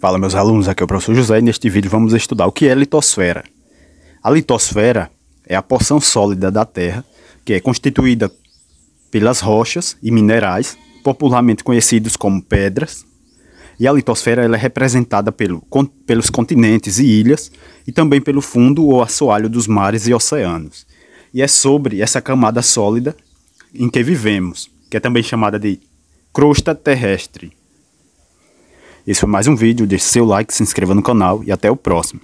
Fala meus alunos, aqui é o professor José e neste vídeo vamos estudar o que é litosfera. A litosfera é a porção sólida da Terra que é constituída pelas rochas e minerais, popularmente conhecidos como pedras, e a litosfera ela é representada pelo, con, pelos continentes e ilhas e também pelo fundo ou assoalho dos mares e oceanos. E é sobre essa camada sólida em que vivemos, que é também chamada de crosta terrestre. Esse foi mais um vídeo, deixe seu like, se inscreva no canal e até o próximo.